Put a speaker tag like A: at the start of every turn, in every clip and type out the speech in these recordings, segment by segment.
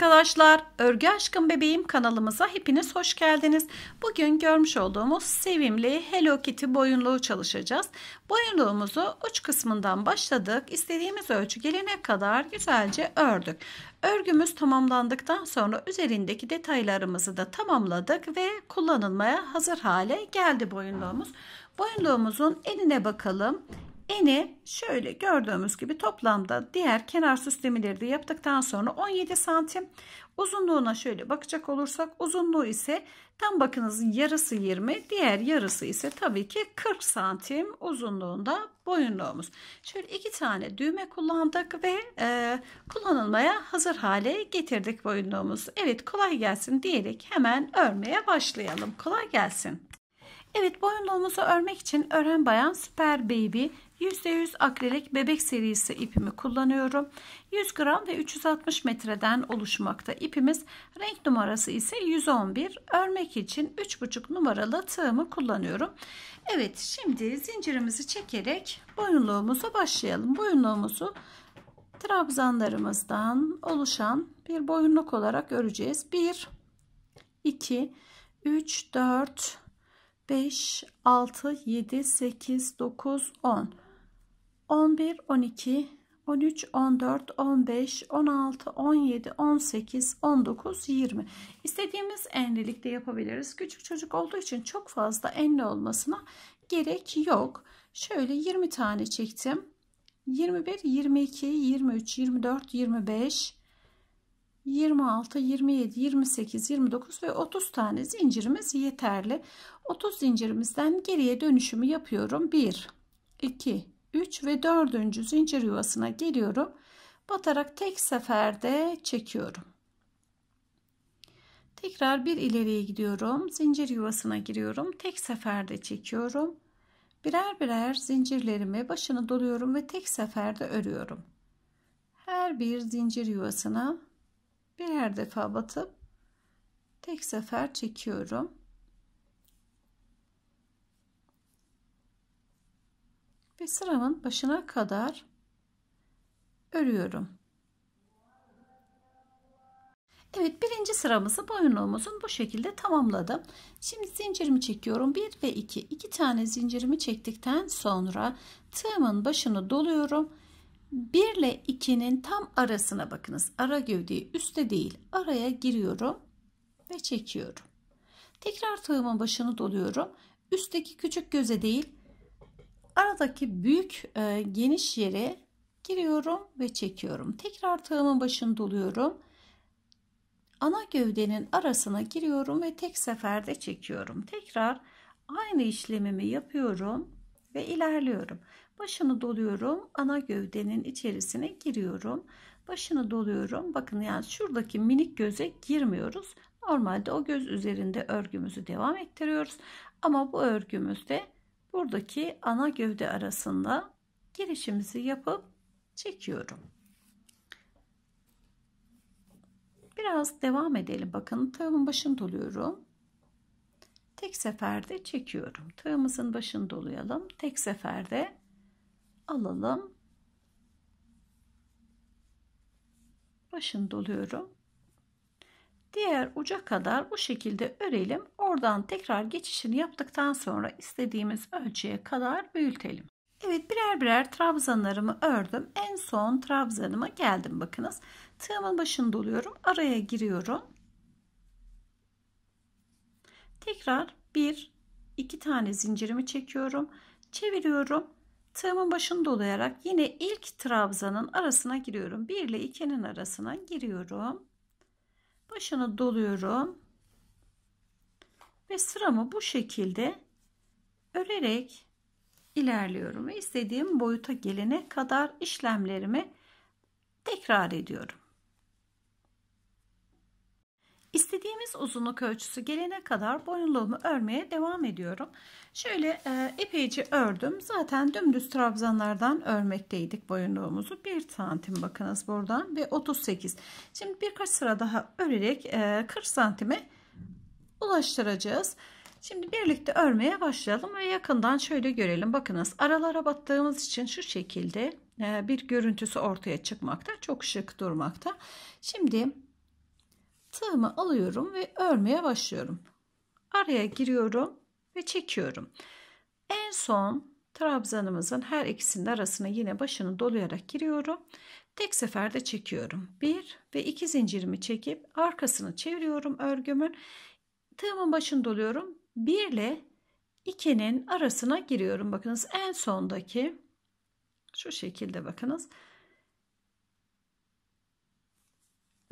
A: arkadaşlar. Örgü Aşkım Bebeğim kanalımıza hepiniz hoş geldiniz. Bugün görmüş olduğumuz sevimli Hello Kitty boyunluğu çalışacağız. Boyunluğumuzu uç kısmından başladık. istediğimiz ölçü gelene kadar güzelce ördük. Örgümüz tamamlandıktan sonra üzerindeki detaylarımızı da tamamladık ve kullanılmaya hazır hale geldi boyunluğumuz. Boyunluğumuzun enine bakalım. Eni şöyle gördüğümüz gibi toplamda diğer kenar süslemeleri de yaptıktan sonra 17 santim. Uzunluğuna şöyle bakacak olursak uzunluğu ise tam bakınız yarısı 20 diğer yarısı ise tabii ki 40 santim uzunluğunda boyunluğumuz. Şöyle iki tane düğme kullandık ve e, kullanılmaya hazır hale getirdik boyunluğumuz. Evet kolay gelsin diyerek hemen örmeye başlayalım. Kolay gelsin. Evet boyunluğumuzu örmek için Ören Bayan Süper Baby %100 akrilik bebek serisi ipimi kullanıyorum. 100 gram ve 360 metreden oluşmakta ipimiz. Renk numarası ise 111. Örmek için 3,5 numaralı tığımı kullanıyorum. Evet şimdi zincirimizi çekerek boyunluğumuza başlayalım. Boyunluğumuzu trabzanlarımızdan oluşan bir boyunluk olarak öreceğiz. 1, 2, 3, 4, 5, 6, 7, 8, 9, 10. 11, 12, 13, 14, 15, 16, 17, 18, 19, 20. İstediğimiz enlilikte yapabiliriz. Küçük çocuk olduğu için çok fazla enli olmasına gerek yok. Şöyle 20 tane çektim. 21, 22, 23, 24, 25, 26, 27, 28, 29 ve 30 tane zincirimiz yeterli. 30 zincirimizden geriye dönüşümü yapıyorum. 1, 2, 3 ve 4. zincir yuvasına geliyorum. Batarak tek seferde çekiyorum. Tekrar bir ileriye gidiyorum. Zincir yuvasına giriyorum. Tek seferde çekiyorum. Birer birer zincirlerimi başını doluyorum ve tek seferde örüyorum. Her bir zincir yuvasına birer defa batıp tek sefer çekiyorum. ve sıramın başına kadar örüyorum. Evet birinci sıramızı boyunluğumuzun bu şekilde tamamladım. Şimdi zincirimi çekiyorum 1 ve 2 2 tane zincirimi çektikten sonra tığımın başını doluyorum. 1 ile 2'nin tam arasına bakınız. Ara gövdeyi üstte değil araya giriyorum ve çekiyorum. Tekrar tığımın başını doluyorum. Üstteki küçük göze değil aradaki büyük e, geniş yere giriyorum ve çekiyorum. Tekrar tığımın başını doluyorum. Ana gövdenin arasına giriyorum ve tek seferde çekiyorum. Tekrar aynı işlemimi yapıyorum ve ilerliyorum. Başını doluyorum, ana gövdenin içerisine giriyorum. Başını doluyorum. Bakın yani şuradaki minik göze girmiyoruz. Normalde o göz üzerinde örgümüzü devam ettiriyoruz. Ama bu örgümüzde buradaki ana gövde arasında girişimizi yapıp çekiyorum. Biraz devam edelim. Bakın tığımın başını doluyorum. Tek seferde çekiyorum. Tığımızın başını dolayalım. Tek seferde alalım. Başını doluyorum diğer uca kadar bu şekilde örelim. Oradan tekrar geçişini yaptıktan sonra istediğimiz ölçüye kadar büyütelim. Evet birer birer trabzanlarımı ördüm. En son trabzanıma geldim bakınız. Tığımın başını doluyorum. Araya giriyorum. Tekrar bir iki tane zincirimi çekiyorum. Çeviriyorum. Tığımın başını dolayarak yine ilk trabzanın arasına giriyorum. 1 ile 2'nin arasına giriyorum başını doluyorum ve sıramı bu şekilde örerek ilerliyorum ve istediğim boyuta gelene kadar işlemlerimi tekrar ediyorum. İstediğimiz uzunluk ölçüsü gelene kadar boyunluğumu örmeye devam ediyorum. Şöyle e, epeyce ördüm. Zaten dümdüz trabzanlardan örmekteydik boyunluğumuzu. 1 santim bakınız buradan ve 38. Şimdi birkaç sıra daha örerek e, 40 santime ulaştıracağız. Şimdi birlikte örmeye başlayalım ve yakından şöyle görelim. Bakınız aralara battığımız için şu şekilde e, bir görüntüsü ortaya çıkmakta. Çok şık durmakta. Şimdi tığımı alıyorum ve örmeye başlıyorum. Araya giriyorum ve çekiyorum. En son trabzanımızın her ikisinin arasına yine başını dolayarak giriyorum. Tek seferde çekiyorum. 1 ve 2 zincirimi çekip arkasını çeviriyorum örgümün. Tığımın başını doluyorum. 1 ile 2'nin arasına giriyorum. Bakınız en sondaki şu şekilde bakınız.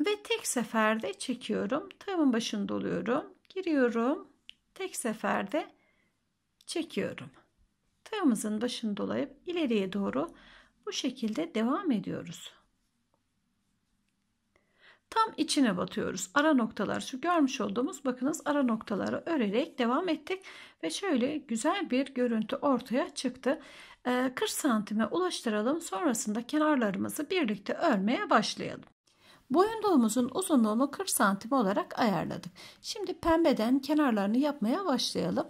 A: ve tek seferde çekiyorum. Tığımın başını doluyorum. Giriyorum. Tek seferde çekiyorum. Tığımızın başını dolayıp ileriye doğru bu şekilde devam ediyoruz. Tam içine batıyoruz. Ara noktalar şu görmüş olduğumuz bakınız ara noktaları örerek devam ettik. Ve şöyle güzel bir görüntü ortaya çıktı. 40 ee, santime ulaştıralım sonrasında kenarlarımızı birlikte örmeye başlayalım. Boyunduğumuzun uzunluğunu 40 santim olarak ayarladık. Şimdi pembeden kenarlarını yapmaya başlayalım.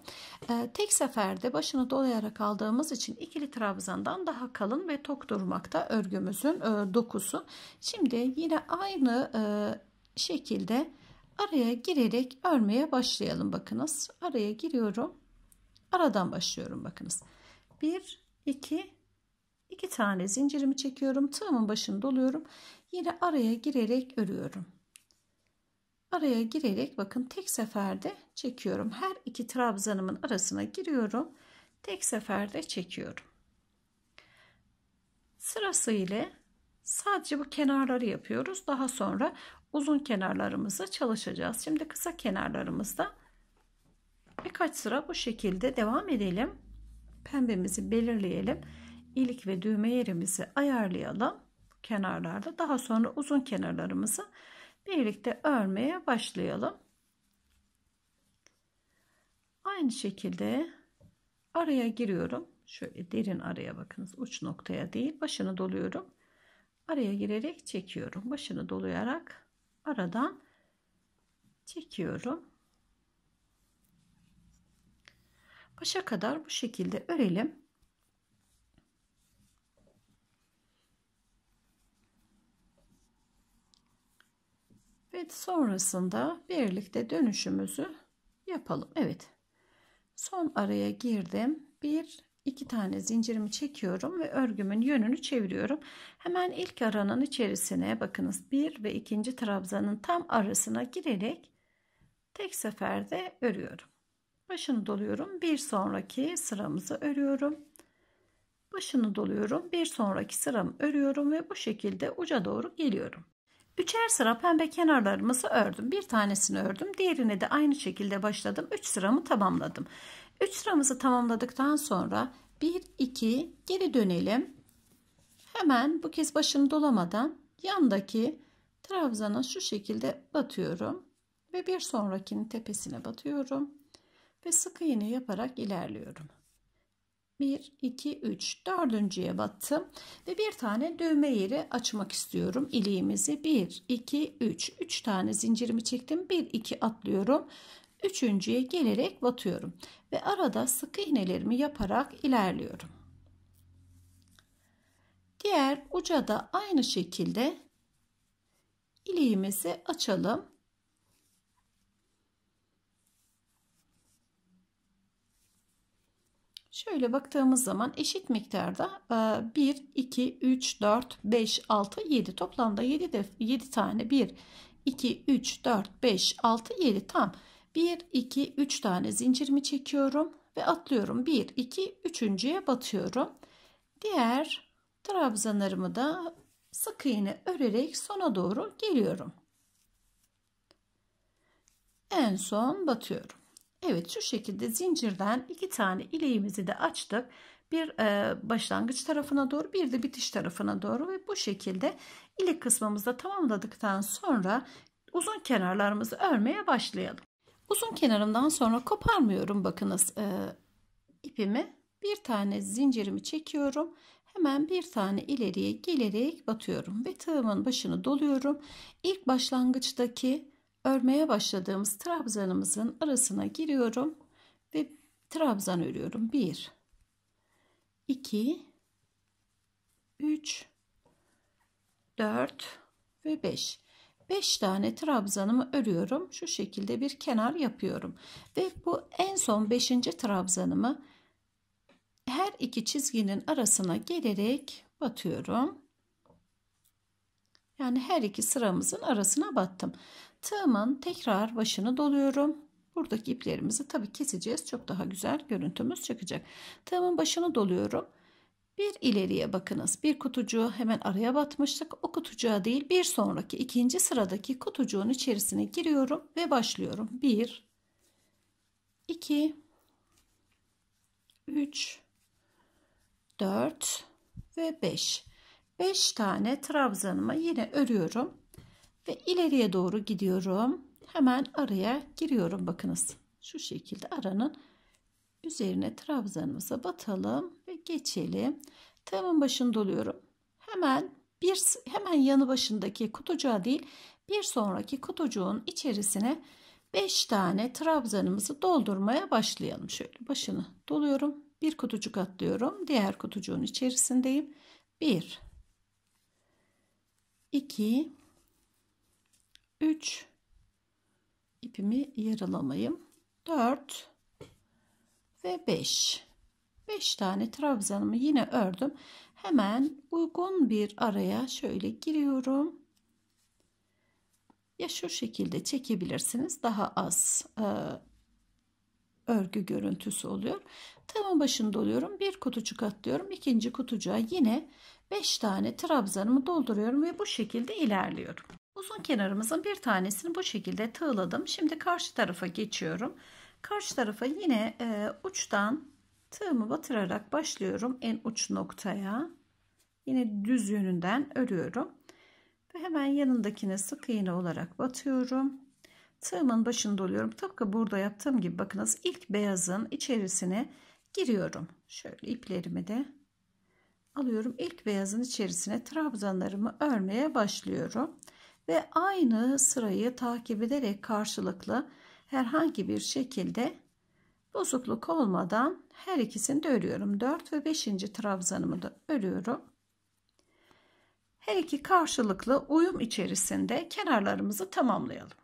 A: Ee, tek seferde başını dolayarak aldığımız için ikili trabzandan daha kalın ve tok durmakta örgümüzün e, dokusu. Şimdi yine aynı e, şekilde araya girerek örmeye başlayalım. Bakınız araya giriyorum. Aradan başlıyorum bakınız. 1, 2, 2 tane zincirimi çekiyorum. Tığımın başını doluyorum yine araya girerek örüyorum. Araya girerek bakın tek seferde çekiyorum. Her iki trabzanımın arasına giriyorum. Tek seferde çekiyorum. Sırasıyla sadece bu kenarları yapıyoruz. Daha sonra uzun kenarlarımızı çalışacağız. Şimdi kısa kenarlarımızda birkaç sıra bu şekilde devam edelim. Pembemizi belirleyelim. İlik ve düğme yerimizi ayarlayalım kenarlarda. Daha sonra uzun kenarlarımızı birlikte örmeye başlayalım. Aynı şekilde araya giriyorum. Şöyle derin araya bakınız. Uç noktaya değil. Başını doluyorum. Araya girerek çekiyorum. Başını dolayarak aradan çekiyorum. Başa kadar bu şekilde örelim. Evet sonrasında birlikte dönüşümüzü yapalım. Evet son araya girdim. Bir iki tane zincirimi çekiyorum ve örgümün yönünü çeviriyorum. Hemen ilk aranın içerisine bakınız bir ve ikinci trabzanın tam arasına girerek tek seferde örüyorum. Başını doluyorum. Bir sonraki sıramızı örüyorum. Başını doluyorum. Bir sonraki sıramı örüyorum ve bu şekilde uca doğru geliyorum. Üçer sıra pembe kenarlarımızı ördüm. Bir tanesini ördüm. Diğerine de aynı şekilde başladım. 3 sıramı tamamladım. 3 sıramızı tamamladıktan sonra 1 2 geri dönelim. Hemen bu kez başını dolamadan yandaki trabzana şu şekilde batıyorum ve bir sonrakinin tepesine batıyorum ve sık iğne yaparak ilerliyorum. 1, 2, 3 dördüncüye battım ve bir tane düğme yeri açmak istiyorum iliğimizi 1, 2, 3 3 tane zincirimi çektim 1, 2 atlıyorum üçüncüye gelerek batıyorum ve arada sık iğnelerimi yaparak ilerliyorum diğer uca da aynı şekilde iliğimizi açalım Şöyle baktığımız zaman eşit miktarda 1, 2, 3, 4, 5, 6, 7 toplamda 7, def 7 tane 1, 2, 3, 4, 5, 6, 7 tam 1, 2, 3 tane zincirimi çekiyorum ve atlıyorum 1, 2, 3.ye batıyorum. Diğer trabzanlarımı da sık iğne örerek sona doğru geliyorum. En son batıyorum. Evet şu şekilde zincirden iki tane ileğimizi de açtık. Bir e, başlangıç tarafına doğru bir de bitiş tarafına doğru ve bu şekilde ilik kısmımızda tamamladıktan sonra uzun kenarlarımızı örmeye başlayalım. Uzun kenarımdan sonra koparmıyorum bakınız e, ipimi. Bir tane zincirimi çekiyorum. Hemen bir tane ileriye gelerek batıyorum ve tığımın başını doluyorum. İlk başlangıçtaki örmeye başladığımız trabzanımızın arasına giriyorum ve trabzan örüyorum. 1 2 3 4 ve 5. 5 tane trabzanımı örüyorum. Şu şekilde bir kenar yapıyorum. Ve bu en son 5. trabzanımı her iki çizginin arasına gelerek batıyorum. Yani her iki sıramızın arasına battım. Tığımın tekrar başını doluyorum. Buradaki iplerimizi tabi keseceğiz. Çok daha güzel görüntümüz çıkacak. Tığımın başını doluyorum. Bir ileriye bakınız. Bir kutucuğu hemen araya batmıştık. O kutucuğa değil bir sonraki ikinci sıradaki kutucuğun içerisine giriyorum ve başlıyorum. 1 2 3 4 ve 5. 5 tane trabzanımı yine örüyorum. Ve ileriye doğru gidiyorum. Hemen araya giriyorum bakınız. Şu şekilde aranın üzerine trabzanımıza batalım ve geçelim. Tığımın başını doluyorum. Hemen bir hemen yanı başındaki kutucuğa değil bir sonraki kutucuğun içerisine 5 tane trabzanımızı doldurmaya başlayalım. Şöyle başını doluyorum. Bir kutucuk atlıyorum. Diğer kutucuğun içerisindeyim. 1 2 3 ipimi yaralamayım 4 ve 5 5 tane trabzanımı yine ördüm hemen uygun bir araya şöyle giriyorum ya şu şekilde çekebilirsiniz daha az e, örgü görüntüsü oluyor tamam başında oluyorum bir kutucuk atlıyorum ikinci kutucuğa yine 5 tane trabzanımı dolduruyorum ve bu şekilde ilerliyorum Uzun kenarımızın bir tanesini bu şekilde tığladım. Şimdi karşı tarafa geçiyorum. Karşı tarafa yine e, uçtan tığımı batırarak başlıyorum en uç noktaya. Yine düz yönünden örüyorum. Ve hemen yanındakine sık iğne olarak batıyorum. Tığımın başını doluyorum. Tıpkı burada yaptığım gibi bakınız ilk beyazın içerisine giriyorum. Şöyle iplerimi de alıyorum. İlk beyazın içerisine trabzanlarımı örmeye başlıyorum ve aynı sırayı takip ederek karşılıklı herhangi bir şekilde bozukluk olmadan her ikisini de örüyorum. 4 ve 5. trabzanımı da örüyorum. Her iki karşılıklı uyum içerisinde kenarlarımızı tamamlayalım.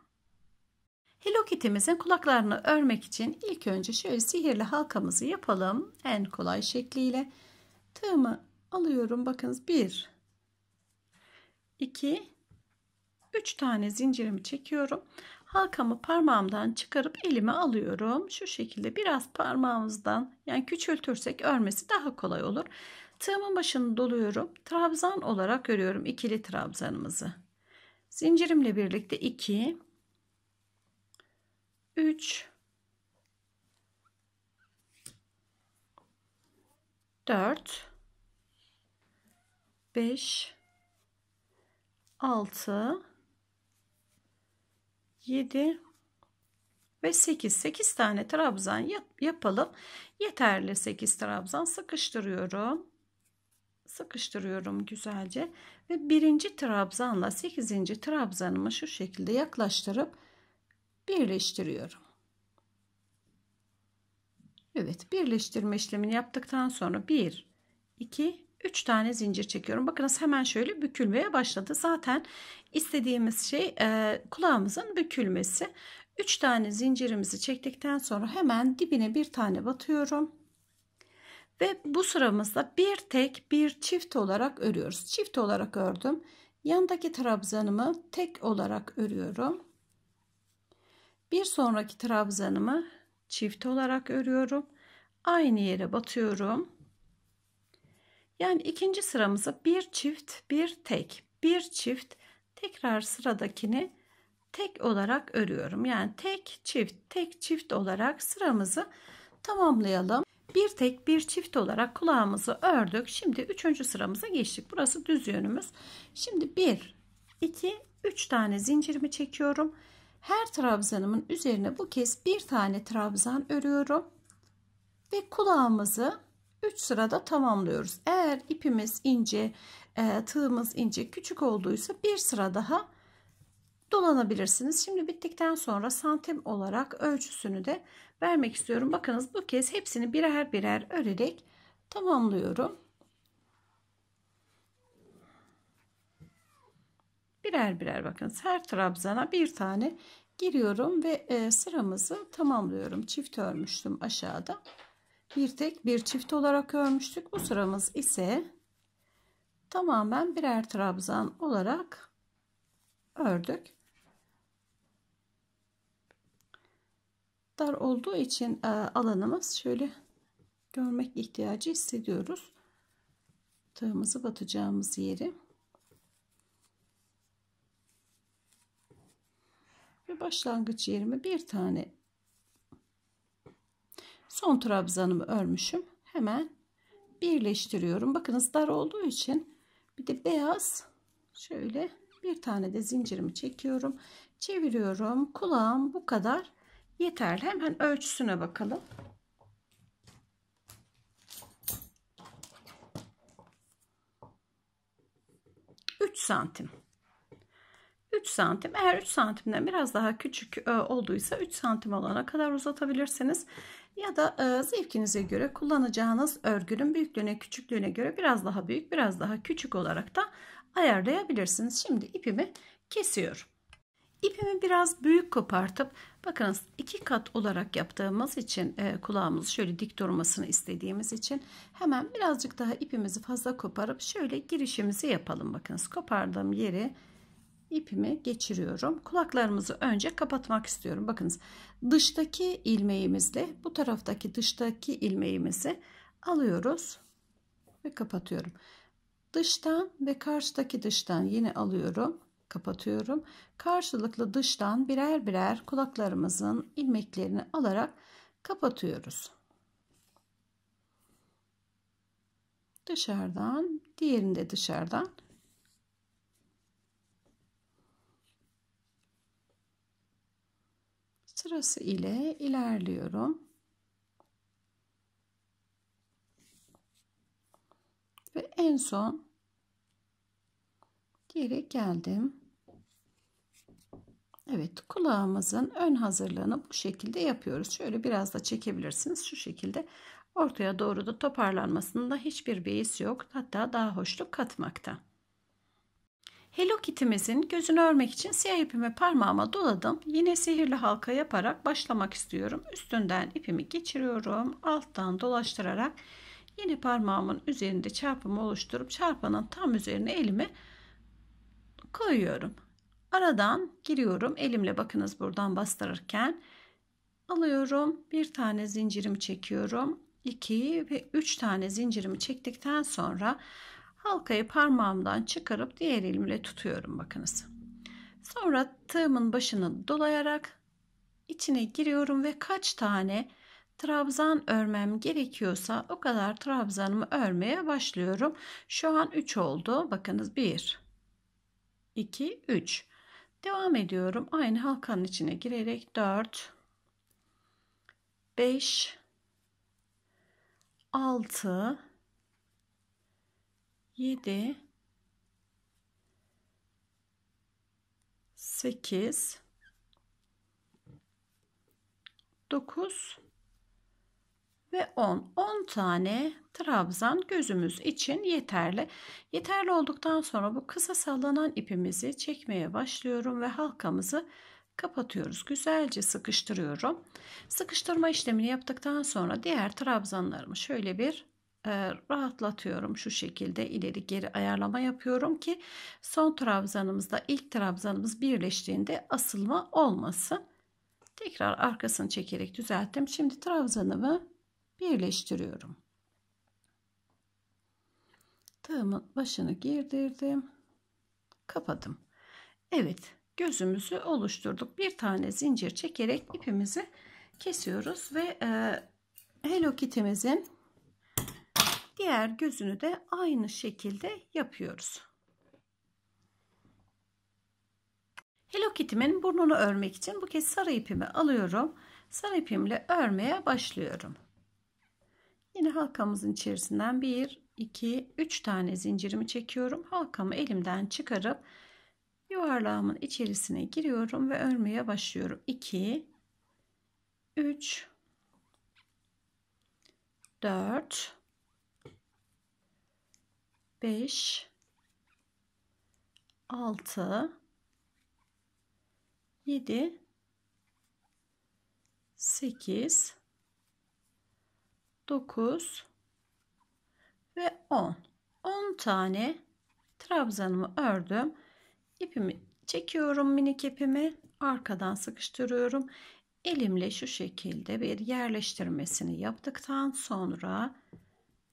A: Hello Kitty'mizin kulaklarını örmek için ilk önce şöyle sihirli halkamızı yapalım. En kolay şekliyle. Tığımı alıyorum. Bakınız 1 2 3 tane zincirimi çekiyorum. Halkamı parmağımdan çıkarıp elime alıyorum. Şu şekilde biraz parmağımızdan yani küçültürsek örmesi daha kolay olur. Tığımın başını doluyorum. Trabzan olarak örüyorum ikili trabzanımızı. Zincirimle birlikte 2 3 4 5 6 7 ve 8 8 tane trabzan yapalım yeterli 8 trabzan sıkıştırıyorum sıkıştırıyorum güzelce ve birinci trabzanla 8. trabzanımı şu şekilde yaklaştırıp birleştiriyorum Evet birleştirme işlemini yaptıktan sonra 1 2 3 tane zincir çekiyorum. Bakınız hemen şöyle bükülmeye başladı. Zaten istediğimiz şey e, kulağımızın bükülmesi. 3 tane zincirimizi çektikten sonra hemen dibine bir tane batıyorum. Ve bu sıramızda bir tek bir çift olarak örüyoruz. Çift olarak ördüm. Yandaki trabzanımı tek olarak örüyorum. Bir sonraki trabzanımı çift olarak örüyorum. Aynı yere batıyorum. Yani ikinci sıramızı bir çift bir tek bir çift tekrar sıradakini tek olarak örüyorum. Yani tek çift tek çift olarak sıramızı tamamlayalım. Bir tek bir çift olarak kulağımızı ördük. Şimdi üçüncü sıramıza geçtik. Burası düz yönümüz. Şimdi bir, iki, üç tane zincirimi çekiyorum. Her trabzanımın üzerine bu kez bir tane trabzan örüyorum. Ve kulağımızı 3 sırada tamamlıyoruz. Eğer ipimiz ince, e, tığımız ince, küçük olduysa bir sıra daha dolanabilirsiniz. Şimdi bittikten sonra santim olarak ölçüsünü de vermek istiyorum. Bakınız bu kez hepsini birer birer örerek tamamlıyorum. Birer birer bakınız her trabzana bir tane giriyorum ve e, sıramızı tamamlıyorum. Çift örmüştüm aşağıda bir tek bir çift olarak örmüştük. Bu sıramız ise tamamen birer trabzan olarak ördük. Dar olduğu için e, alanımız şöyle görmek ihtiyacı hissediyoruz. Tığımızı batacağımız yeri. Ve başlangıç yerime bir tane son trabzanımı örmüşüm. Hemen birleştiriyorum. Bakınız dar olduğu için bir de beyaz şöyle bir tane de zincirimi çekiyorum. Çeviriyorum. Kulağım bu kadar yeterli. Hemen ölçüsüne bakalım. Üç santim. 3 santim eğer 3 santimden biraz daha küçük e, olduysa 3 santim olana kadar uzatabilirsiniz ya da e, zevkinize göre kullanacağınız örgünün büyüklüğüne küçüklüğüne göre biraz daha büyük biraz daha küçük olarak da ayarlayabilirsiniz. Şimdi ipimi kesiyorum. İpimi biraz büyük kopartıp bakınız iki kat olarak yaptığımız için e, kulağımızı şöyle dik durmasını istediğimiz için hemen birazcık daha ipimizi fazla koparıp şöyle girişimizi yapalım. Bakınız kopardığım yeri ipimi geçiriyorum. Kulaklarımızı önce kapatmak istiyorum. Bakınız dıştaki ilmeğimizle bu taraftaki dıştaki ilmeğimizi alıyoruz ve kapatıyorum. Dıştan ve karşıdaki dıştan yine alıyorum. Kapatıyorum. Karşılıklı dıştan birer birer kulaklarımızın ilmeklerini alarak kapatıyoruz. Dışarıdan, diğerini de dışarıdan sırası ile ilerliyorum. Ve en son geri geldim. Evet kulağımızın ön hazırlığını bu şekilde yapıyoruz. Şöyle biraz da çekebilirsiniz. Şu şekilde ortaya doğru da toparlanmasında hiçbir beis yok. Hatta daha hoşluk katmaktan. Hello Kitty'mizin gözünü örmek için siyah ipimi parmağıma doladım. Yine sihirli halka yaparak başlamak istiyorum. Üstünden ipimi geçiriyorum. Alttan dolaştırarak yine parmağımın üzerinde çarpımı oluşturup çarpanın tam üzerine elimi koyuyorum. Aradan giriyorum. Elimle bakınız buradan bastırırken alıyorum. Bir tane zincirimi çekiyorum. 2 ve 3 tane zincirimi çektikten sonra halkayı parmağımdan çıkarıp diğer elimle tutuyorum bakınız. Sonra tığımın başını dolayarak içine giriyorum ve kaç tane trabzan örmem gerekiyorsa o kadar trabzanımı örmeye başlıyorum. Şu an 3 oldu. Bakınız 1 2 3. Devam ediyorum. Aynı halkanın içine girerek 4 5 6 7 8 9 ve 10. 10 tane trabzan gözümüz için yeterli. Yeterli olduktan sonra bu kısa sallanan ipimizi çekmeye başlıyorum ve halkamızı kapatıyoruz. Güzelce sıkıştırıyorum. Sıkıştırma işlemini yaptıktan sonra diğer trabzanlarımı şöyle bir e, rahatlatıyorum şu şekilde ileri geri ayarlama yapıyorum ki son trabzanımızda ilk trabzanımız birleştiğinde asılma olmasın. Tekrar arkasını çekerek düzelttim. Şimdi trabzanımı birleştiriyorum. Tığımın başını girdirdim. Kapadım. Evet gözümüzü oluşturduk. Bir tane zincir çekerek ipimizi kesiyoruz ve e, Hello Kitty'mizin Diğer gözünü de aynı şekilde yapıyoruz. Hello Kitty'min burnunu örmek için bu kez sarı ipimi alıyorum. Sarı ipimle örmeye başlıyorum. Yine halkamızın içerisinden 1, 2, 3 tane zincirimi çekiyorum. Halkamı elimden çıkarıp yuvarlağımın içerisine giriyorum ve örmeye başlıyorum. 2, 3, 4, 5 6 7 8 9 ve 10 10 tane trabzanımı ördüm ipimi çekiyorum minik ipimi arkadan sıkıştırıyorum elimle şu şekilde bir yerleştirmesini yaptıktan sonra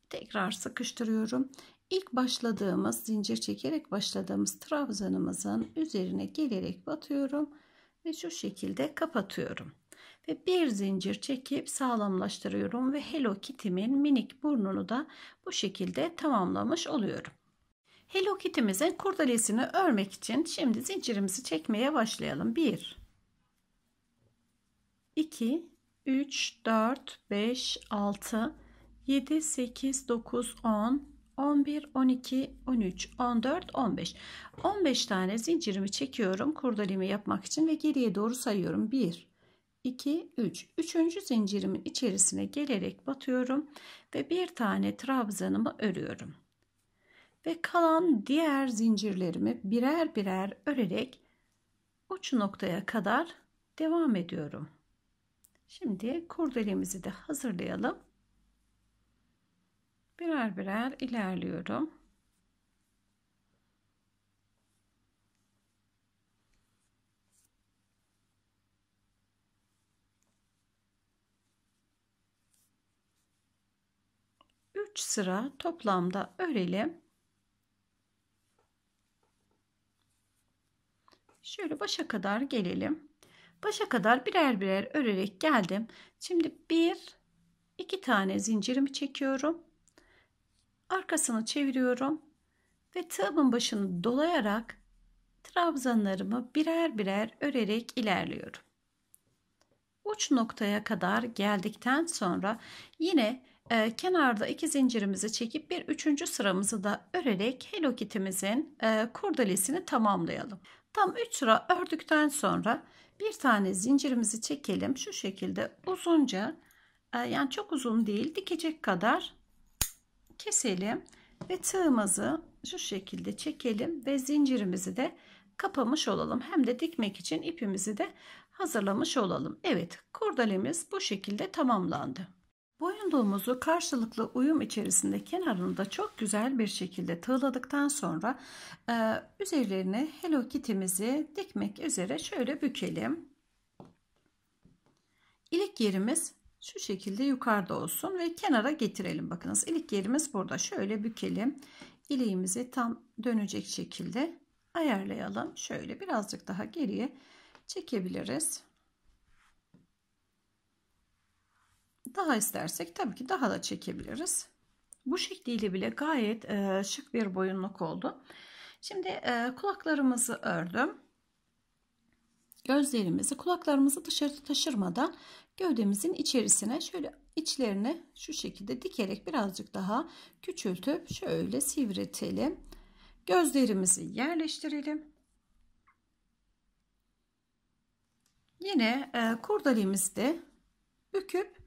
A: tekrar sıkıştırıyorum ilk başladığımız zincir çekerek başladığımız trabzanımızın üzerine gelerek batıyorum ve şu şekilde kapatıyorum ve bir zincir çekip sağlamlaştırıyorum ve Hello Kitty'min minik burnunu da bu şekilde tamamlamış oluyorum. Hello Kitty'mizin kurdelesini örmek için şimdi zincirimizi çekmeye başlayalım. 1 2 3 4 5 6 7 8 9 10 11, 12, 13, 14, 15. 15 tane zincirimi çekiyorum kurdalimi yapmak için ve geriye doğru sayıyorum. 1, 2, 3. 3. zincirimin içerisine gelerek batıyorum ve bir tane trabzanımı örüyorum. Ve kalan diğer zincirlerimi birer birer örerek uç noktaya kadar devam ediyorum. Şimdi kurdalimizi de hazırlayalım birer birer ilerliyorum. Üç sıra toplamda örelim. Şöyle başa kadar gelelim. Başa kadar birer birer örerek geldim. Şimdi bir iki tane zincirimi çekiyorum. Arkasını çeviriyorum ve tığımın başını dolayarak trabzanlarımı birer birer örerek ilerliyorum. Uç noktaya kadar geldikten sonra yine e, kenarda iki zincirimizi çekip bir üçüncü sıramızı da örerek Hello Kitty'mizin e, kurdelesini tamamlayalım. Tam 3 sıra ördükten sonra bir tane zincirimizi çekelim. Şu şekilde uzunca e, yani çok uzun değil dikecek kadar keselim ve tığımızı şu şekilde çekelim ve zincirimizi de kapamış olalım. Hem de dikmek için ipimizi de hazırlamış olalım. Evet kurdalemiz bu şekilde tamamlandı. Boyunduğumuzu karşılıklı uyum içerisinde kenarını da çok güzel bir şekilde tığladıktan sonra e, üzerlerine Hello Kitty'mizi dikmek üzere şöyle bükelim. Ilik yerimiz şu şekilde yukarıda olsun ve kenara getirelim. Bakınız ilik yerimiz burada. Şöyle bükelim. İliğimizi tam dönecek şekilde ayarlayalım. Şöyle birazcık daha geriye çekebiliriz. Daha istersek tabii ki daha da çekebiliriz. Bu şekliyle bile gayet şık bir boyunluk oldu. Şimdi kulaklarımızı ördüm gözlerimizi, kulaklarımızı dışarı taşırmadan gövdemizin içerisine şöyle içlerine şu şekilde dikerek birazcık daha küçültüp şöyle sivretelim. Gözlerimizi yerleştirelim. Yine e, kurdalimizi de büküp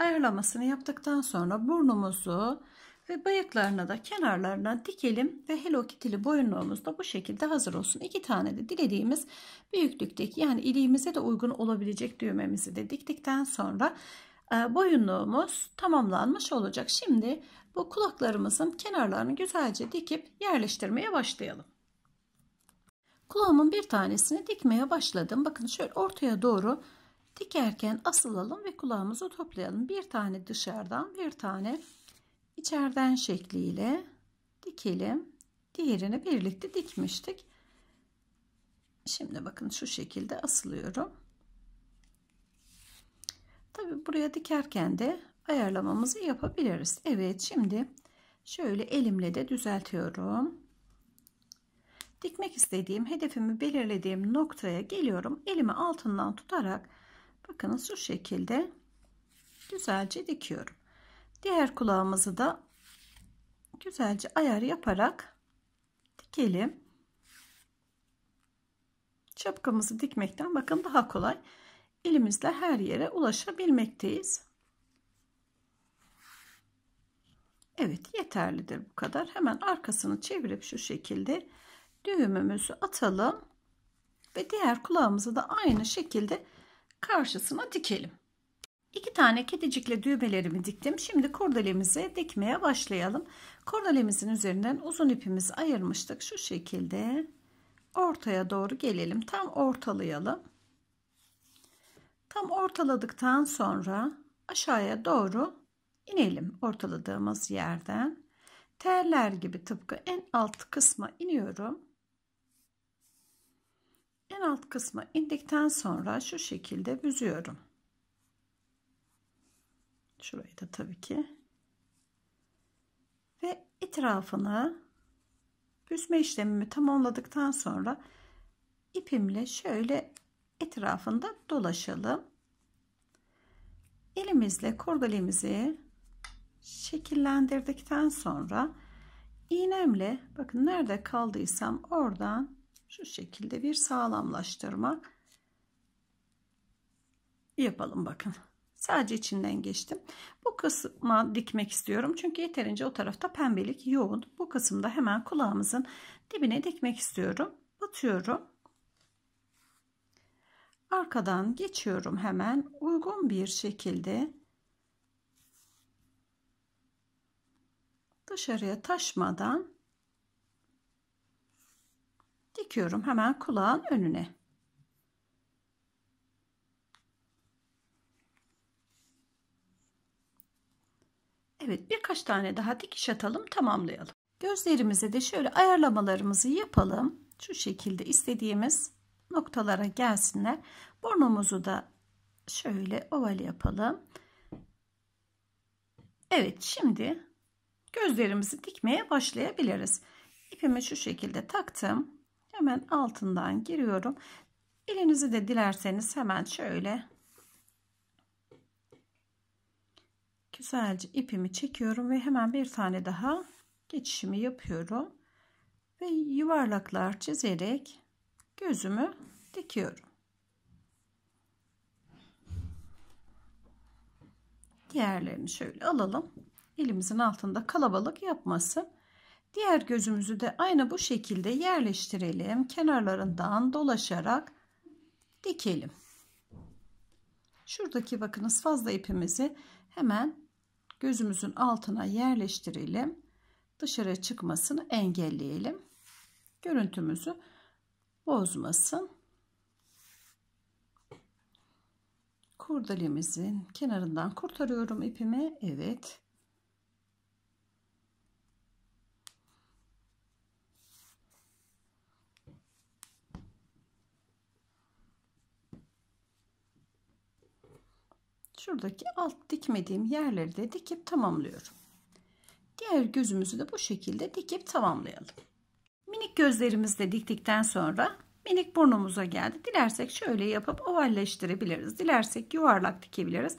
A: ayarlamasını yaptıktan sonra burnumuzu ve bıyıklarına da kenarlarına dikelim ve Hello Kitty'li boyunluğumuz da bu şekilde hazır olsun. İki tane de dilediğimiz büyüklükteki yani iliğimize de uygun olabilecek düğmemizi de diktikten sonra e, boyunluğumuz tamamlanmış olacak. Şimdi bu kulaklarımızın kenarlarını güzelce dikip yerleştirmeye başlayalım. Kulağımın bir tanesini dikmeye başladım. Bakın şöyle ortaya doğru dikerken asılalım ve kulağımızı toplayalım. Bir tane dışarıdan bir tane içeriden şekliyle dikelim. Diğerini birlikte dikmiştik. Şimdi bakın şu şekilde asılıyorum. Tabi buraya dikerken de ayarlamamızı yapabiliriz. Evet şimdi şöyle elimle de düzeltiyorum. Dikmek istediğim hedefimi belirlediğim noktaya geliyorum. Elimi altından tutarak bakın şu şekilde güzelce dikiyorum. Diğer kulağımızı da güzelce ayar yaparak dikelim. Çapkamızı dikmekten bakın daha kolay. Elimizle her yere ulaşabilmekteyiz. Evet yeterlidir bu kadar. Hemen arkasını çevirip şu şekilde düğümümüzü atalım. Ve diğer kulağımızı da aynı şekilde karşısına dikelim. İki tane kedicikle düğmelerimi diktim. Şimdi kordelemizi dikmeye başlayalım. Kordelemizin üzerinden uzun ipimizi ayırmıştık. Şu şekilde ortaya doğru gelelim. Tam ortalayalım. Tam ortaladıktan sonra aşağıya doğru inelim ortaladığımız yerden. Terler gibi tıpkı en alt kısma iniyorum. En alt kısma indikten sonra şu şekilde büzüyorum. Şurayı da tabii ki. Ve etrafını püsme işlemimi tamamladıktan sonra ipimle şöyle etrafında dolaşalım. Elimizle kordalimizi şekillendirdikten sonra iğnemle bakın nerede kaldıysam oradan şu şekilde bir sağlamlaştırma yapalım bakın. Sadece içinden geçtim. Bu kısma dikmek istiyorum. Çünkü yeterince o tarafta pembelik yoğun. Bu kısımda hemen kulağımızın dibine dikmek istiyorum. Batıyorum. Arkadan geçiyorum hemen uygun bir şekilde. Dışarıya taşmadan dikiyorum hemen kulağın önüne. Evet birkaç tane daha dikiş atalım tamamlayalım. Gözlerimize de şöyle ayarlamalarımızı yapalım. Şu şekilde istediğimiz noktalara gelsinler. Burnumuzu da şöyle oval yapalım. Evet şimdi gözlerimizi dikmeye başlayabiliriz. İpimi şu şekilde taktım. Hemen altından giriyorum. Elinizi de dilerseniz hemen şöyle güzelce ipimi çekiyorum ve hemen bir tane daha geçişimi yapıyorum ve yuvarlaklar çizerek gözümü dikiyorum. Diğerlerini şöyle alalım. Elimizin altında kalabalık yapmasın. Diğer gözümüzü de aynı bu şekilde yerleştirelim. Kenarlarından dolaşarak dikelim. Şuradaki bakınız fazla ipimizi hemen gözümüzün altına yerleştirelim. Dışarı çıkmasını engelleyelim. Görüntümüzü bozmasın. Kurdalemizin kenarından kurtarıyorum ipimi. Evet. şuradaki alt dikmediğim yerleri de dikip tamamlıyorum. Diğer gözümüzü de bu şekilde dikip tamamlayalım. Minik gözlerimizi de diktikten sonra minik burnumuza geldi. Dilersek şöyle yapıp ovalleştirebiliriz. Dilersek yuvarlak dikebiliriz.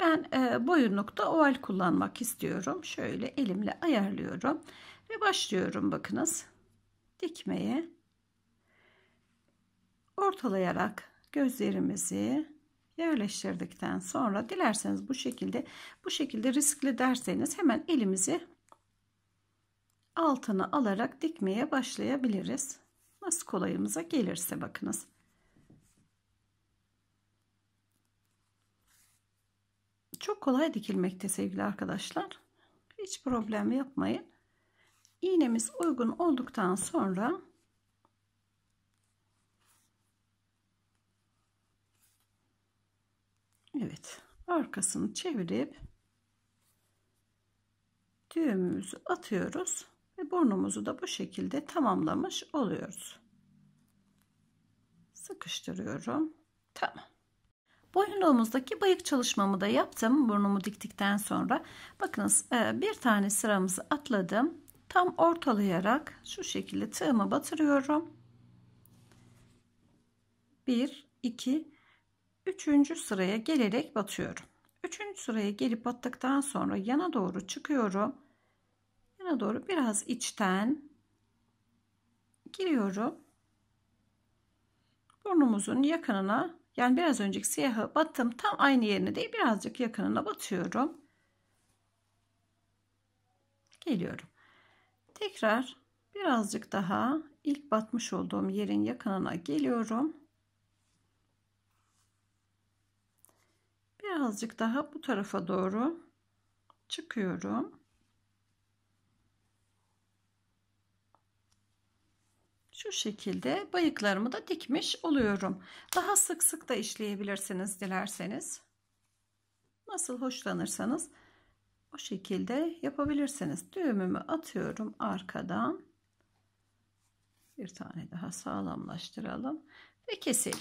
A: Ben e, boyunlukta oval kullanmak istiyorum. Şöyle elimle ayarlıyorum ve başlıyorum bakınız dikmeye. Ortalayarak gözlerimizi yerleştirdikten sonra dilerseniz bu şekilde bu şekilde riskli derseniz hemen elimizi altına alarak dikmeye başlayabiliriz. Nasıl kolayımıza gelirse bakınız. Çok kolay dikilmekte sevgili arkadaşlar. Hiç problem yapmayın. İğnemiz uygun olduktan sonra Evet. Arkasını çevirip düğümümüzü atıyoruz ve burnumuzu da bu şekilde tamamlamış oluyoruz. Sıkıştırıyorum. Tamam. Boyunluğumuzdaki bıyık çalışmamı da yaptım. Burnumu diktikten sonra. Bakınız e, bir tane sıramızı atladım. Tam ortalayarak şu şekilde tığımı batırıyorum. 1, 2, üçüncü sıraya gelerek batıyorum. Üçüncü sıraya gelip battıktan sonra yana doğru çıkıyorum. Yana doğru biraz içten giriyorum. Burnumuzun yakınına yani biraz önceki siyahı battım tam aynı yerine değil birazcık yakınına batıyorum. Geliyorum. Tekrar birazcık daha ilk batmış olduğum yerin yakınına geliyorum. birazcık daha bu tarafa doğru çıkıyorum. Şu şekilde bayıklarımı da dikmiş oluyorum. Daha sık sık da işleyebilirsiniz dilerseniz. Nasıl hoşlanırsanız o şekilde yapabilirsiniz. Düğümümü atıyorum arkadan. Bir tane daha sağlamlaştıralım ve keselim.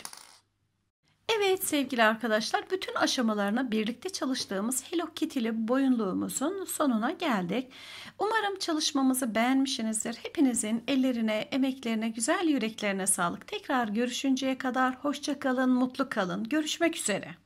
A: Evet sevgili arkadaşlar bütün aşamalarına birlikte çalıştığımız Hello Kitty'li boyunluğumuzun sonuna geldik. Umarım çalışmamızı beğenmişsinizdir. Hepinizin ellerine, emeklerine, güzel yüreklerine sağlık. Tekrar görüşünceye kadar hoşça kalın, mutlu kalın. Görüşmek üzere.